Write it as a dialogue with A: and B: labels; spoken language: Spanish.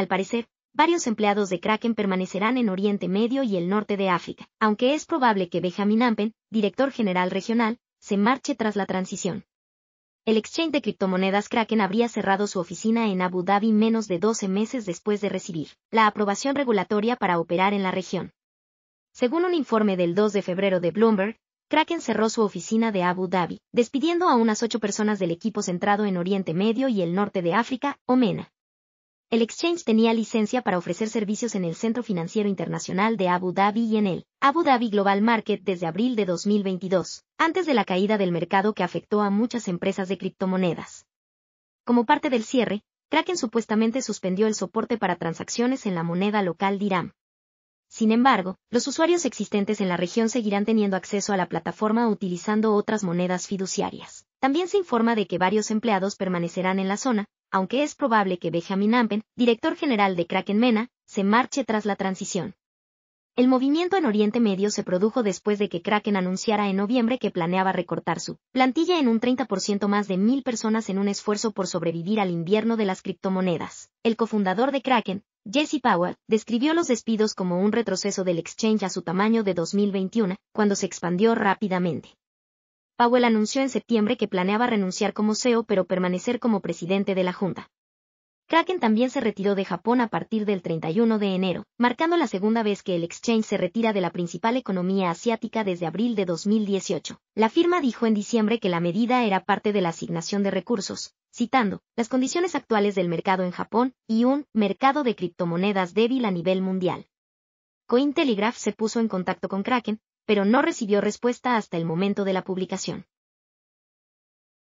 A: Al parecer, varios empleados de Kraken permanecerán en Oriente Medio y el norte de África, aunque es probable que Benjamin Ampen, director general regional, se marche tras la transición. El exchange de criptomonedas Kraken habría cerrado su oficina en Abu Dhabi menos de 12 meses después de recibir la aprobación regulatoria para operar en la región. Según un informe del 2 de febrero de Bloomberg, Kraken cerró su oficina de Abu Dhabi, despidiendo a unas ocho personas del equipo centrado en Oriente Medio y el norte de África, o MENA. El exchange tenía licencia para ofrecer servicios en el Centro Financiero Internacional de Abu Dhabi y en el Abu Dhabi Global Market desde abril de 2022, antes de la caída del mercado que afectó a muchas empresas de criptomonedas. Como parte del cierre, Kraken supuestamente suspendió el soporte para transacciones en la moneda local Dirham. Sin embargo, los usuarios existentes en la región seguirán teniendo acceso a la plataforma utilizando otras monedas fiduciarias. También se informa de que varios empleados permanecerán en la zona, aunque es probable que Benjamin Ampen, director general de Kraken Mena, se marche tras la transición. El movimiento en Oriente Medio se produjo después de que Kraken anunciara en noviembre que planeaba recortar su plantilla en un 30% más de mil personas en un esfuerzo por sobrevivir al invierno de las criptomonedas. El cofundador de Kraken, Jesse Powell, describió los despidos como un retroceso del exchange a su tamaño de 2021, cuando se expandió rápidamente. Powell anunció en septiembre que planeaba renunciar como CEO pero permanecer como presidente de la Junta. Kraken también se retiró de Japón a partir del 31 de enero, marcando la segunda vez que el exchange se retira de la principal economía asiática desde abril de 2018. La firma dijo en diciembre que la medida era parte de la asignación de recursos, citando las condiciones actuales del mercado en Japón y un mercado de criptomonedas débil a nivel mundial. Cointelegraph se puso en contacto con Kraken, pero no recibió respuesta hasta el momento de la publicación.